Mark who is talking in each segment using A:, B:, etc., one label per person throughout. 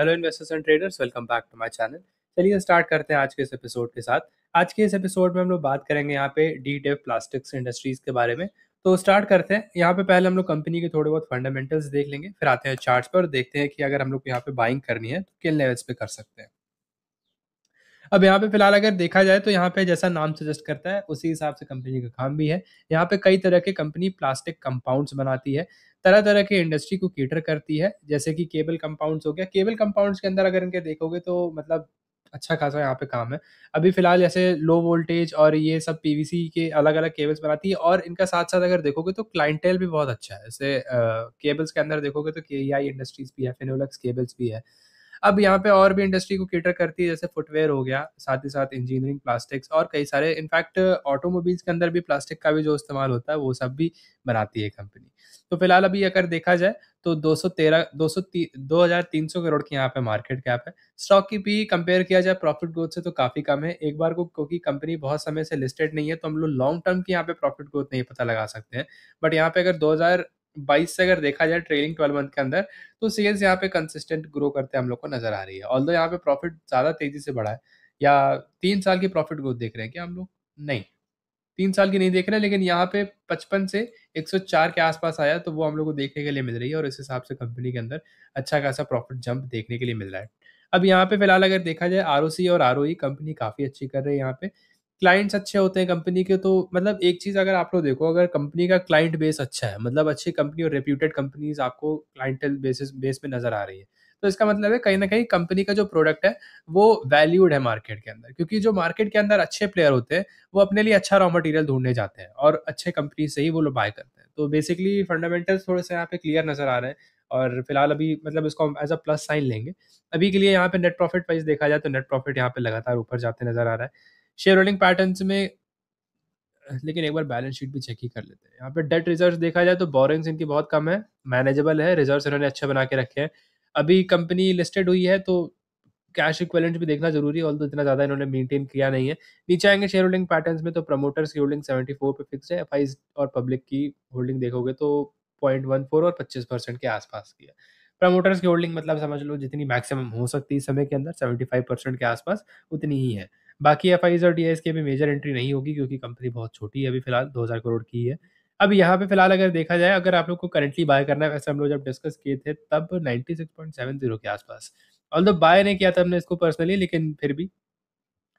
A: hello investors and traders welcome back to my channel चलिए start करते हैं आज के इस एपिसोड के साथ आज के इस एपिसोड में हम लोग बात करेंगे यहाँ पे डी टेफ प्लास्टिक्स इंडस्ट्रीज के बारे में तो स्टार्ट करते हैं यहाँ पे पहले हम लोग कंपनी के थोड़े बहुत फंडामेंटल्स देख लेंगे फिर आते हैं चार्ट पर देखते हैं कि अगर हम लोग यहाँ पे बाइंग करनी है तो किन लेवल्स पे कर सकते हैं अब यहाँ पे फिलहाल अगर देखा जाए तो यहाँ पे जैसा नाम सजेस्ट करता है उसी हिसाब से कंपनी का काम भी है यहाँ पे कई तरह के कंपनी प्लास्टिक कंपाउंड्स बनाती है तरह तरह के इंडस्ट्री को केटर करती है जैसे कि केबल कंपाउंड्स हो गया केबल कंपाउंड्स के अंदर अगर इनके देखोगे तो मतलब अच्छा खासा यहाँ पे काम है अभी फिलहाल जैसे लो वोल्टेज और ये सब पीवीसी के अलग अलग केबल्स बनाती है और इनका साथ साथ अगर देखोगे तो क्लाइंटेल भी बहुत अच्छा है जैसे केबल्स के अंदर देखोगे तो के इंडस्ट्रीज e भी है फिनोलक्स केबल्स भी है अब यहाँ पे और भी इंडस्ट्री को केटर करती है जैसे फुटवेयर हो गया साथ ही साथ इंजीनियरिंग प्लास्टिक्स और कई सारे इनफैक्ट ऑटोमोबाइल्स के अंदर भी प्लास्टिक का भी जो इस्तेमाल होता है वो सब भी बनाती है कंपनी तो फिलहाल अभी अगर देखा जाए तो 213 सौ करोड़ की यहाँ पे मार्केट कैप है स्टॉक की भी कंपेयर किया जाए प्रॉफिट ग्रोथ से तो काफ़ी कम है एक बार को क्योंकि कंपनी बहुत समय से लिस्टेड नहीं है तो हम लोग लॉन्ग टर्म की यहाँ पे प्रॉफिट ग्रोथ नहीं पता लगा सकते हैं बट यहाँ पे अगर बाईस से अगर देखा जाए ट्रेलिंग ट्वेल्व मंथ के अंदर तो सेल्स यहाँ पे कंसिस्टेंट ग्रो करते हम लोग को नजर आ रही है ऑल यहाँ पे प्रॉफिट ज्यादा तेजी से बढ़ा है या तीन साल की प्रॉफिट ग्रोथ देख रहे हैं क्या हम लोग नहीं तीन साल की नहीं देख रहे लेकिन यहाँ पे पचपन से एक सौ चार के आसपास आया तो वो हम लोग को देखने के लिए मिल रही है और इस हिसाब से कंपनी के अंदर अच्छा खासा प्रॉफिट जंप देखने के लिए मिल रहा है अब यहाँ पे फिलहाल अगर देखा जाए आर और आर कंपनी काफ़ी अच्छी कर रही है यहाँ पे क्लाइंट्स अच्छे होते हैं कंपनी के तो मतलब एक चीज़ अगर आप लोग देखो अगर कंपनी का क्लाइंट बेस अच्छा है मतलब अच्छी कंपनी और रेप्यूटेड कंपनीज आपको क्लाइंटल बेसिस बेस में नज़र आ रही है तो इसका मतलब है कहीं ना कहीं कंपनी का जो प्रोडक्ट है वो वैल्यूड है मार्केट के अंदर क्योंकि जो मार्केट के अंदर अच्छे प्लेयर होते हैं वो अपने लिए अच्छा रॉ मटेरियल ढूंढने जाते हैं और अच्छे कंपनी से ही वो लोग बाय करते हैं तो बेसिकली फंडामेंटल्स थोड़े से यहाँ पे क्लियर नज़र आ रहे हैं और फिलहाल अभी मतलब इसको हम एज अ प्लस साइन लेंगे अभी के लिए यहाँ पे नेट प्रॉफिट वाइज देखा जाए तो नेट प्रॉफिट यहाँ पे लगातार ऊपर जाते नजर आ रहा है शेयर होल्डिंग पैटर्न में लेकिन एक बार बैलेंस शीट भी चेक ही कर लेते हैं यहाँ पे डेट रिजर्व देखा जाए तो बोरिंग्स इनकी बहुत कम है मैनेजेबल है रिजर्व इन्होंने अच्छे बना के रखे हैं अभी कंपनी लिस्टेड हुई है तो कैश इक्वेलेंट भी देखना जरूरी है ऑल तो इतना ज़्यादा इन्होंने मेंटेन किया नहीं है नीचे आएंगे शेयर होल्डिंग पैटर्न में तो प्रमोटर्स की होल्डिंग सेवेंटी फोर पर फिक्स है एफ और पब्लिक की होल्डिंग देखोगे तो पॉइंट वन फोर और पच्चीस परसेंट के आसपास की है प्रमोटर्स की होल्डिंग मतलब समझ लो जितनी मैक्सिमम हो सकती है समय के अंदर सेवेंटी फाइव परसेंट के आसपास उतनी ही है बाकी एफ और डी की भी मेजर एंट्री नहीं होगी क्योंकि कंपनी बहुत छोटी है अभी फिलहाल दो करोड़ की है अब यहाँ पे फिलहाल अगर देखा जाए अगर आप लोग को करंटली बाय करना है वैसे हम लोग जब डिस्कस किए थे तब 96.70 के आसपास ऑल द बाय नहीं किया था हमने इसको पर्सनली लेकिन फिर भी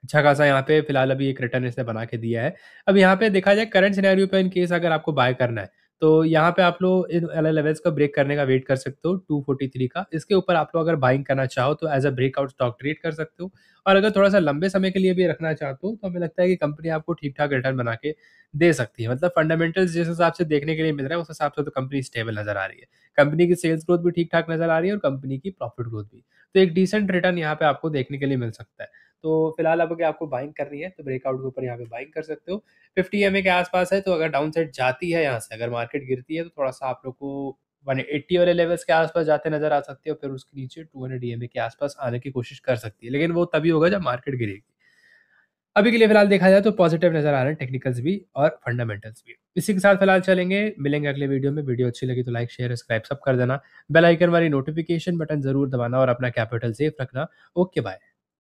A: अच्छा खासा यहाँ पे फिलहाल अभी एक रिटर्न इसने बना के दिया है अब यहाँ पे देखा जाए करंट सिनेरियो पे इन केस अगर आपको बाय करना है तो यहाँ पे आप लोग इन एल एलेवेंस का ब्रेक करने का वेट कर सकते हो टू फोर्टी थ्री का इसके ऊपर आप लोग अगर बाइंग करना चाहो तो as a breakout stock trade कर सकते हो और अगर थोड़ा सा लंबे समय के लिए भी रखना चाहते हो तो हमें लगता है कि कंपनी आपको ठीक ठाक रिटर्न बना के दे सकती है मतलब फंडामेंटल्स जिस हिसाब से देखने के लिए मिल रहा है उस हिसाब से तो कंपनी स्टेबल नजर आ रही है कंपनी की सेल्स ग्रोथ भी ठीक ठाक नजर आ रही है और कंपनी की प्रॉफिट ग्रोथ भी तो एक डिसेंट रिटर्न यहाँ पे आपको देखने के लिए मिल सकता है तो फिलहाल अब अगर आपको बाइंग करनी है तो ब्रेकआउट के ऊपर यहाँ पे बाइंग कर सकते हो फिफ्टी एम के आसपास है तो अगर डाउन साइड जाती है यहाँ से अगर मार्केट गिरती है तो थोड़ा सा आप लोग को वन एट्टी वाले लेवल्स के आसपास जाते नजर आ सकते हो फिर उसके नीचे टू हंड्रेड ई के आसपास आने की कोशिश कर सकती है लेकिन वो तभी होगा जब मार्केट गिरेगी अभी के लिए फिलहाल देखा जाए तो पॉजिटिव नजर आ रहे हैं टेक्निकल्स भी और फंडामेंटल्स भी इसी के साथ फिलहाल चलेंगे मिलेंगे अगले वीडियो में वीडियो अच्छी लगी तो लाइक शेयर सब्सक्राइब सब कर देना बेल आइकन वाली नोटिफिकेशन बटन जरूर दबाना और अपना कैपिटल सेफ रखना ओके बाय